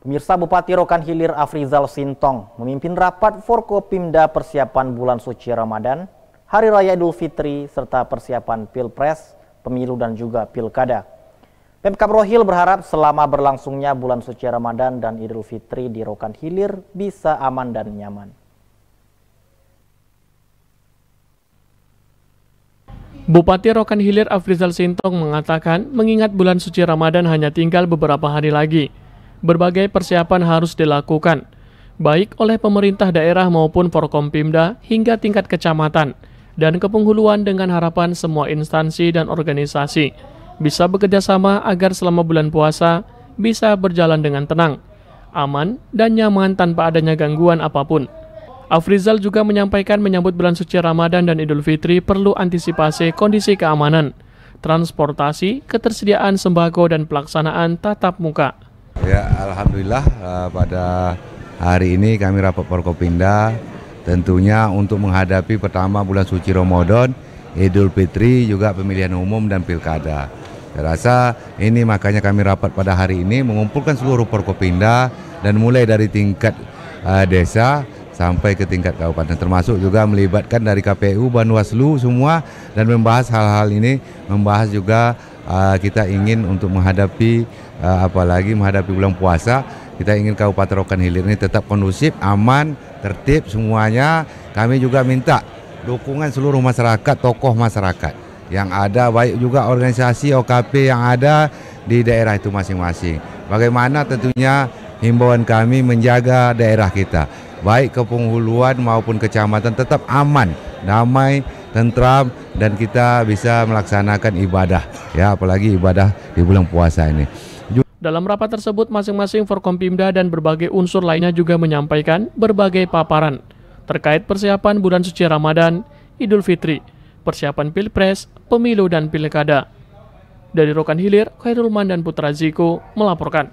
Pemirsa Bupati Rokan Hilir Afrizal Sintong memimpin rapat Forkopimda persiapan bulan suci Ramadan, Hari Raya Idul Fitri, serta persiapan Pilpres, Pemilu dan juga Pilkada. Pemkap Rohil berharap selama berlangsungnya bulan suci Ramadan dan Idul Fitri di Rokan Hilir bisa aman dan nyaman. Bupati Rokan Hilir Afrizal Sintong mengatakan mengingat bulan suci Ramadan hanya tinggal beberapa hari lagi berbagai persiapan harus dilakukan, baik oleh pemerintah daerah maupun Forkompimda hingga tingkat kecamatan, dan kepenghuluan dengan harapan semua instansi dan organisasi bisa bekerjasama agar selama bulan puasa bisa berjalan dengan tenang, aman, dan nyaman tanpa adanya gangguan apapun. Afrizal juga menyampaikan menyambut bulan suci Ramadan dan Idul Fitri perlu antisipasi kondisi keamanan, transportasi, ketersediaan sembako dan pelaksanaan tatap muka. Ya, alhamdulillah eh, pada hari ini kami rapat Forkopimda tentunya untuk menghadapi pertama bulan suci Ramadan, Idul Fitri juga pemilihan umum dan pilkada. Saya rasa ini makanya kami rapat pada hari ini mengumpulkan seluruh Forkopimda dan mulai dari tingkat uh, desa sampai ke tingkat kabupaten termasuk juga melibatkan dari KPU Banwaslu semua dan membahas hal-hal ini membahas juga uh, kita ingin untuk menghadapi uh, apalagi menghadapi bulan puasa kita ingin Kabupaten Rokan Hilir ini tetap kondusif aman tertib semuanya kami juga minta dukungan seluruh masyarakat tokoh masyarakat yang ada baik juga organisasi OKP yang ada di daerah itu masing-masing. Bagaimana tentunya himbauan kami menjaga daerah kita baik kepenghuluan maupun kecamatan tetap aman, damai, tentram dan kita bisa melaksanakan ibadah ya apalagi ibadah di bulan puasa ini. Dalam rapat tersebut masing-masing Forkompimda dan berbagai unsur lainnya juga menyampaikan berbagai paparan terkait persiapan bulan suci Ramadan, Idul Fitri, persiapan Pilpres, Pemilu dan Pilkada. Dari Rokan Hilir, Khairul Man dan Putra Ziko melaporkan.